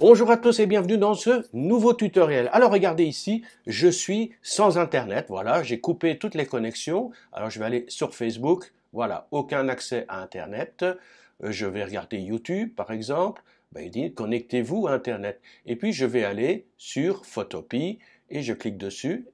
Bonjour à tous et bienvenue dans ce nouveau tutoriel. Alors regardez ici, je suis sans internet, voilà, j'ai coupé toutes les connexions. Alors je vais aller sur Facebook, voilà, aucun accès à internet. Euh, je vais regarder YouTube par exemple, ben, il dit connectez-vous à internet. Et puis je vais aller sur Photopie et je clique dessus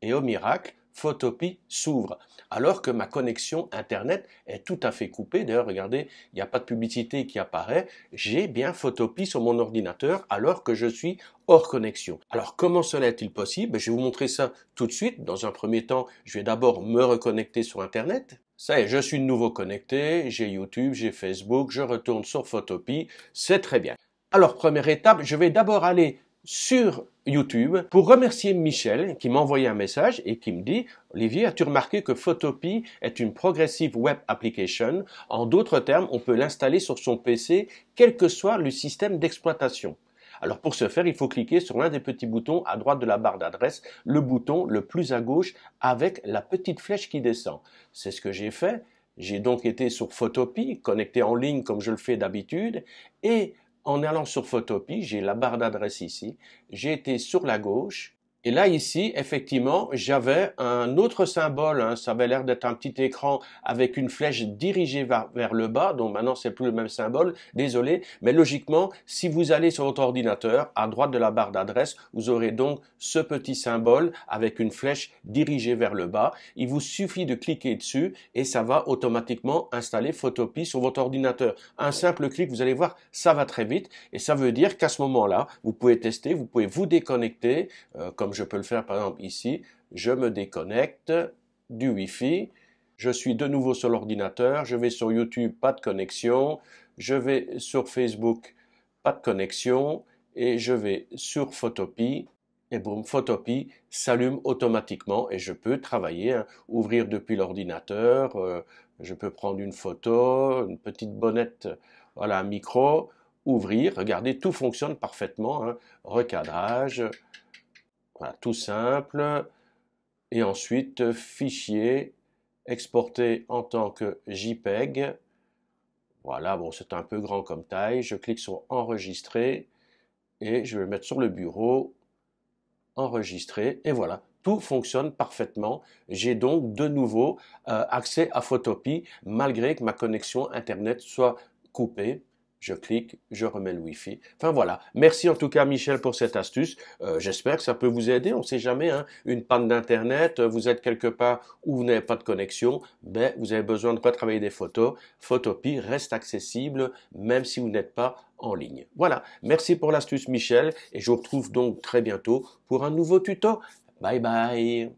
et au miracle, Photopie s'ouvre, alors que ma connexion Internet est tout à fait coupée. D'ailleurs, regardez, il n'y a pas de publicité qui apparaît. J'ai bien Photopie sur mon ordinateur alors que je suis hors connexion. Alors comment cela est-il possible ben, Je vais vous montrer ça tout de suite. Dans un premier temps, je vais d'abord me reconnecter sur Internet. Ça y est, je suis de nouveau connecté, j'ai YouTube, j'ai Facebook, je retourne sur Photopie, c'est très bien. Alors première étape, je vais d'abord aller sur YouTube pour remercier Michel qui m'a envoyé un message et qui me dit Olivier, as-tu remarqué que Photopie est une progressive web application En d'autres termes, on peut l'installer sur son PC quel que soit le système d'exploitation. Alors pour ce faire, il faut cliquer sur l'un des petits boutons à droite de la barre d'adresse, le bouton le plus à gauche avec la petite flèche qui descend. C'est ce que j'ai fait. J'ai donc été sur Photopie, connecté en ligne comme je le fais d'habitude, et en allant sur Photopie, j'ai la barre d'adresse ici, j'ai été sur la gauche et là, ici, effectivement, j'avais un autre symbole. Hein. Ça avait l'air d'être un petit écran avec une flèche dirigée vers, le bas. Donc maintenant, c'est plus le même symbole. Désolé. Mais logiquement, si vous allez sur votre ordinateur, à droite de la barre d'adresse, vous aurez donc ce petit symbole avec une flèche dirigée vers le bas. Il vous suffit de cliquer dessus et ça va automatiquement installer Photopie sur votre ordinateur. Un simple clic, vous allez voir, ça va très vite. Et ça veut dire qu'à ce moment-là, vous pouvez tester, vous pouvez vous déconnecter, euh, comme je peux le faire par exemple ici, je me déconnecte du Wi-Fi, je suis de nouveau sur l'ordinateur, je vais sur YouTube, pas de connexion, je vais sur Facebook, pas de connexion, et je vais sur Photopie, et boum, Photopie s'allume automatiquement et je peux travailler, hein, ouvrir depuis l'ordinateur, euh, je peux prendre une photo, une petite bonnette, voilà, un micro, ouvrir, regardez, tout fonctionne parfaitement, hein, recadrage, voilà, tout simple. Et ensuite, fichier, exporter en tant que JPEG. Voilà, bon, c'est un peu grand comme taille. Je clique sur enregistrer et je vais le mettre sur le bureau. Enregistrer et voilà, tout fonctionne parfaitement. J'ai donc de nouveau euh, accès à Photopie malgré que ma connexion Internet soit coupée je clique, je remets le Wi-Fi. Enfin voilà. Merci en tout cas Michel pour cette astuce. Euh, j'espère que ça peut vous aider. On ne sait jamais, hein. une panne d'internet, euh, vous êtes quelque part où vous n'avez pas de connexion, ben vous avez besoin de travailler des photos. Photopie reste accessible même si vous n'êtes pas en ligne. Voilà. Merci pour l'astuce Michel et je vous retrouve donc très bientôt pour un nouveau tuto. Bye bye.